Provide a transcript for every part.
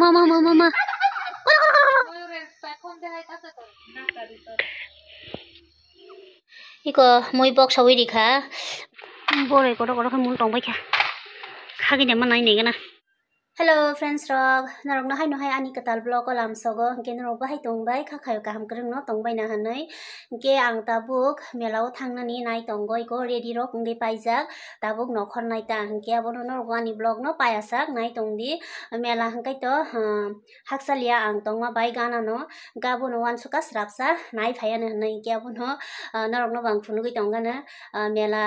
মা মা মা মা মা 이거 모이벅 서위리카 뭐래 거러 거러 물 동백이야. 하긴 내만 나이 내가 나. Hello friends rok narok no hai no hai ani katal blog ko lam sogo ke narok bai tong bai kha khayo kam kring no tong bai na hanai ke ang ta book melao thang na ni nai tong goi ko ready rok ngi pai jak ta book no khon nai ta ang ke abono no gani blog no pai asak nai tong di mela hang kai to ha haksalia ang tong ma bai gana no gabon wan suka srap sa nai phaya na nai ke abono narok no bang phun goi tong gana mela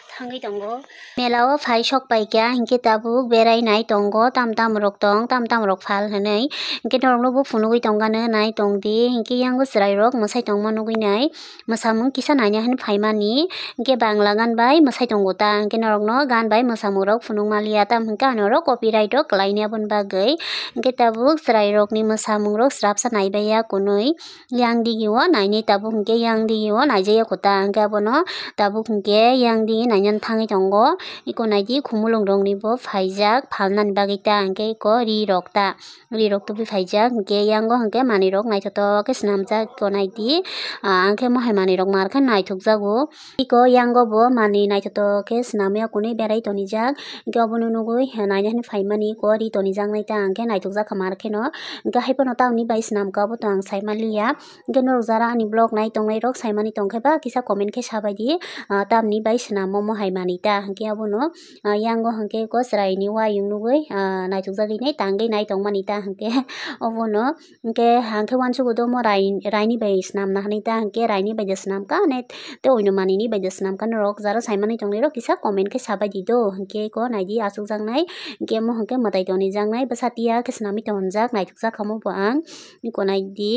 hangi tongo melao phai sok pai kya hinke tabu berai nai tongo tam tam rok tong tam tam rok phal hanai hinke dorong lo bu phunu gi tonga ne nai tong di hinke yang go srai rok masai tong manu gi nai masamung kisa nanya han phai mani hinke bangla gan bai masai tongo ta hinke norong no gan bai masamu rok phunu malia tam hinke anoro copyright rok laine bun ba gai hinke tabu srai rok ni masamung rok srap sa nai bai ya kunoi yang di gi wa nai ni tabu hinke yang di gi wa nai je ya kota hinke abono tabu hinke yang di nai tongnani thangui tongo eko naidi khumulung ni bo phaijak phalnani bagui ta hingke eko ri rok ta ri rok tupi phaijak hingke yango hingke mani rok naithotok khe swnamjak eko naidi angkhe mohai mani rok mar khe naithokjago eko yango bo mani naithotok khe swnamya kuni berai tonijak hingke abono nugui naina hini phaimani eko ri tonijak nai ta hingke naithokjak hamar kheno hingke haipano ni bai ka bo tang saimaliya hingke norok jara ani blog nai tongnai rok saimani ba kisa comment ke sabai di tamni bai mo mo hai mani ta hanke abo no yango hanke ko srai ni wa yung nugoi nai chung zagi nei tangai nai tong mani ta hanke abo no kia hanke wan chu do mo rai rai ni bai snam na hani ta hanke rai ni bai snam ka ne te oino mani ni bai snam ka rok zara sai mani tong ni rok kisa comment có này ke sabai à di do hanke ko nai di asuk jang nai hanke mo hanke matai tong ni jang nai basatiya ke snami tong jak nai chung jak khamo mua ang ni ko nai di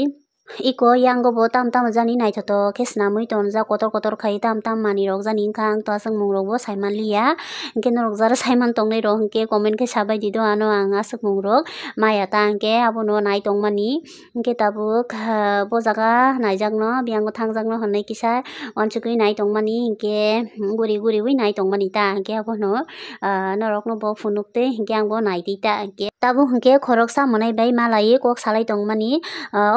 ইকো ইয়াঙ্গবো তাম তাম জানি নাই থত খেসনা মুই তনজা কতর কতর খাই তাম তাম মানি রক জানি খাং তো আসং মুং রকবো সাইমান লিয়া ইংকে নরক যারা সাইমান তংনাই রক ইংকে কমেন্ট কে সাবাই দিদো আনো আং আসক মুং রক মায়া তা আংকে আবনো নাই তংমানি ইংকে তাবো বজাগা নাইজাক ন বিয়াঙ্গ থাংজাক ন হনাই কিসা অনচুকুই নাই তংমানি ইংকে গুড়ি গুড়ি উই নাই তংমানি তা আংকে আবনো নরক নব ফুনুকতে ইংকে আংবো নাই দিতা ইংকে তাবো হিংকে খরক সা মনাই বাই মালাই কক সালাই তংমানি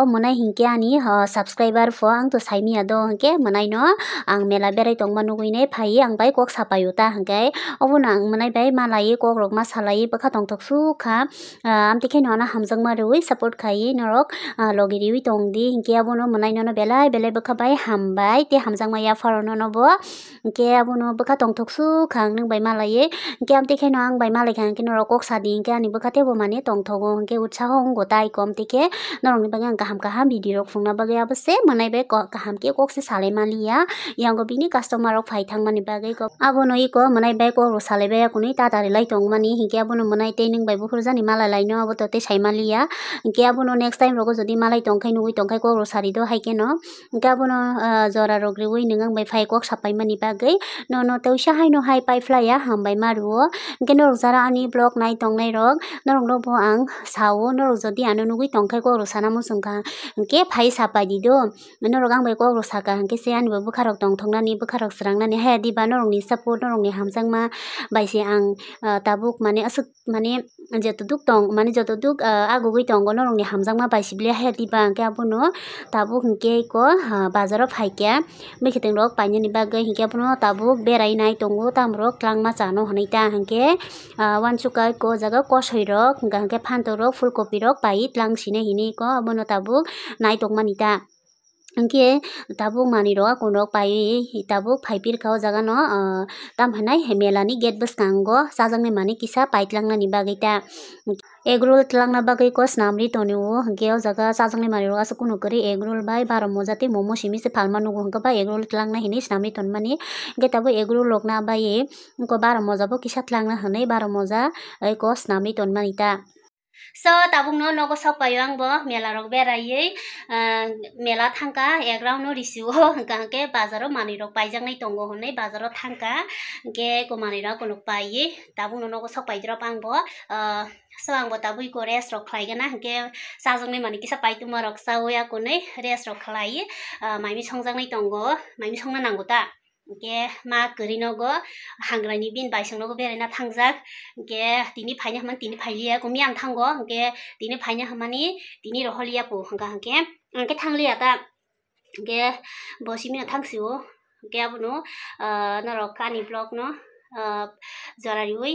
ও মনাই হিংকে yani subscriber fo ang to saimi ado hangke manai no ang mela berai tongma nuguine phai ang bai kok sapayu ta hangke obuna ang manai bai malai kok rok ma salai bakha tong tok su kha am tikhe no na hamjang ma rui support khai norok logiri wi tong di hingke abono manai no belai belai bakha bai ham bai te hamjang ma ya farono no bo hingke abono bakha tong tok su khang nang bai malai hingke am tikhe no ang bai malai khang ke norok kok sa di hingke ani bakha te bo mane tong thogo hingke utsaho ngo tai kom tikhe norong ni bangang kaham kaham video rok phungna bagay abase manai be ko kaham ke kok se sale malia yango bini customer rok phai thang mani bagay ko abo noi ko manai be ko ro sale be kunai ta ta lai tong mani hinke abo no manai te ning bai bukhur jani mala lai no abo tote sai malia hinke abo no next time rok jodi malai tongkai nui tongkai ko ro sari do hai ke no hinke abo no jora rok re oi ningang bai phai kok sapai mani bagay no no teu sha hai no hai pai flya ham bai maruo hinke no jara ani blog nai tongnai rok no rok no bo ang sao no rok jodi anu nugui kai ko ro sana musungka hinke phải phai sapa di do no rogang bai ko ro saka hang ke se an bu bước tong thong nani bu kharok sarang nani he di ba no rong ni support no rong ni hamsang ma bai se ang uh, tabuk tôi tôi à, cái cái này ham sang mà bây giờ giờ hay đi kia, tabuk phải mane asuk mane যতটুক টং মানে যতটুক আগুগুই টঙ্গল tabuk হামজাংমা বাইসিবলে হেতি বাংকে আবনো তাবুক হিংকে ক বাজারও ফাইকিয়া মেখেতেং রক পাইনে নিবাগে হিংকে আবনো তাবুক বেড়াই নাই টঙ্গো তামরক ক্লাংমা জানো হনাইতা হাংকে ওয়ানসুকাই ক জাগা কসই রক হিংকা হাংকে ফান্ত রক ফুলকপি রক পাই ক্লাংসিনে হিনে ক আবনো tabuk, này naitokmanita hingke tabuk manui rok akung rok paiye tabuk paipir ka o jaga no tam henai mela ni gate boskango chajaknai manui kisa paitlaknani bagui ta egg roll tlangna bagui ko swnamri tonio hingke o jaga chajaknai manui rok asuk kuno kori egg roll bai baro moja tei momo simi se palma nugo hingke bai egg roll tlangna hinui swnamri tonmani hingke tabuk egg roll rokna baiye hingko baro moja bo kisa tlangna henai baro moja ko swnamri tonmani ta So tabung no nogo sok payang bo mela rok bera ye mela tangka e grau no risu ho ke bazaro mani rok payang nai tongo ho nai bazaro tangka ke ko mani rok konok paye tabung no nogo sok payjro pang bo so ang bo tabui ko res rok klai gana ke sa zong nai mani kisa pay tumo rok sa wo ya ko nai res rok klai mai mi chong zang nai tongo mai mi chong na nang ge ma kuri no go hangra ni bin bai sang no go be na thang ja ge ti ni phai ni ham ti ni phai lia go mi am thang go ge ti ni phai ni ham ni ti ni ro hol lia pu hang ga hang ge ge thang lia ta ge bo si mi thang si wo ge abu no na ro ka ni block no zara ri wi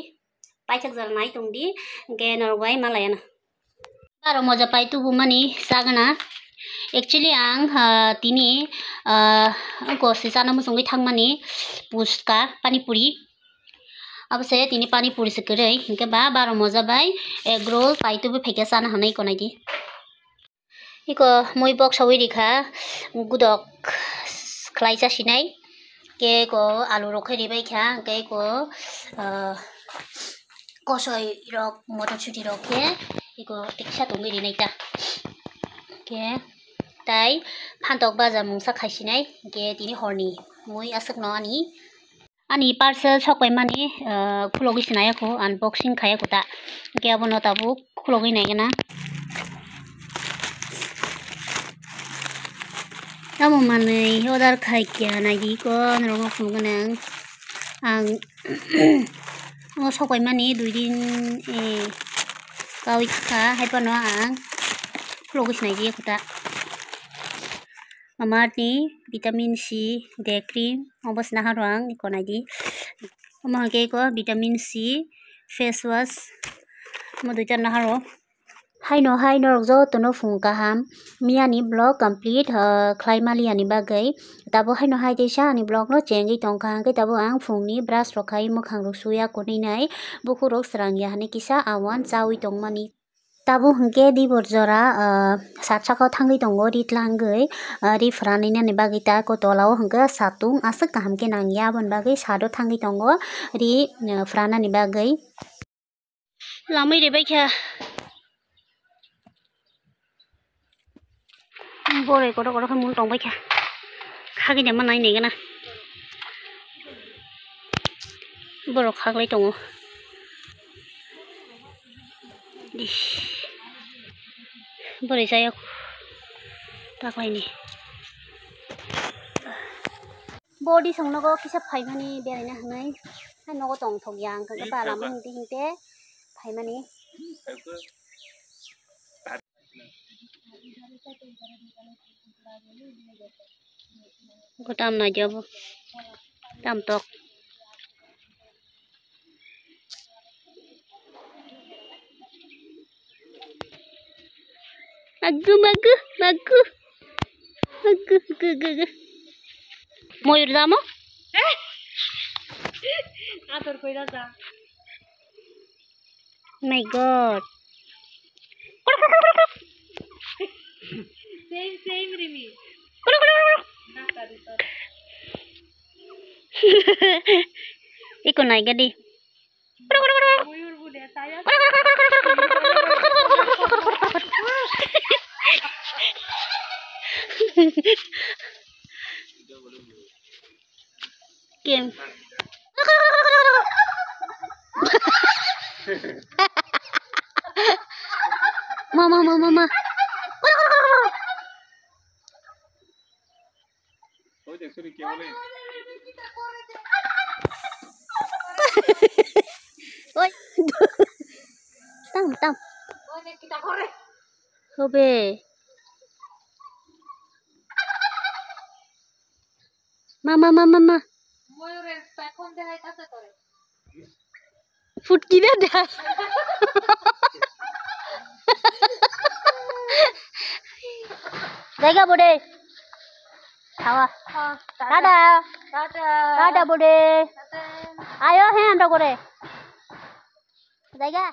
pai chak zara nai tung di ge no wai ma la na ba ro mo ja pai tu bu ma ni sa ga na actually आंहा दिनै गसे जाना मोजङै थांमानि পানিপুরি पानिपुरि অবশ্যই তিনি পানিপুরি পুরিছে বা বারো মজা বাই এগ রোল পাইতবো ফেকে চান হানাই কনাই দি ইক মই বক সবই রেখা গুদক খাই চাষিনাই কে ক আলু রখাই রেবাই খা কে ক কষই রক মটরশুটি রকে ইক টিকসা তুমি রিনাইটা কে তাই ফান্তক বাজার মংসা খাইসিনাই গেট ইনি হরনি মুই আসক ন আনি আনি পার্সেল সকই মানে খুলগিসিনাই আকো আনবক্সিং খাই আকো তা গেয়াবো ন তাবো খুলগিনাই না তাবো মানে অর্ডার খাই গিয়া নাকি কোন রকম খুলগোনাং আং ও সকই মানে দুই দিন এ গাউই খাকা হাইপানো আং খুলগিসিনাই যে কোটা amarni vitamin c de cream obos naharang ikonadi amahage ko vitamin c face wash moduita naharo हाइनो हाइनो जो तनो फुंका हम मियानी ब्लॉग कंप्लीट ख्लाइमाली आनी बागै तबो हाइनो हाइ दैसा आनी ब्लॉग नो चेंगै तंखा हांगै तबो आं फुंनि ब्रास रखाय मोखां रसुया कोनै नाय बुखु रक स्रांगिया हाने किसा आवान चाउइ तंगमानी tabu hingke di borjora ờ, satsakao thangui tongo đi ri phrani ờ, nani bagi ta ko tolao hingke satung asak kaham ke nangya bon bagi sado thangui tongo ri phrana ờ, ni bagi lamai re bai kha bore ko ko ko mun tong bai kha khagi jama nai nei gana boro khaglai tongo Dih. Boleh saya taklai nih. Body sang nogo kisah pai mani biarin ini ngai. Hai nogo tong tong yang kan kepala lamun hingte hingte pai mani. Aku tam najab, tam tok. மக்கு மக்கு மக்கு மக்கு மக்கு மயூர் தாமோ আতর কইরা যা my God same same রিমি ইকো নাই গাদি Kim. mama, mama, mama. Oye, eso ni u e vale. হবে মামা মামা মা ফুটকি দে দেখা বোডে টাটা টাটা বোডে আয়ো হ্যাঁ করে দেখা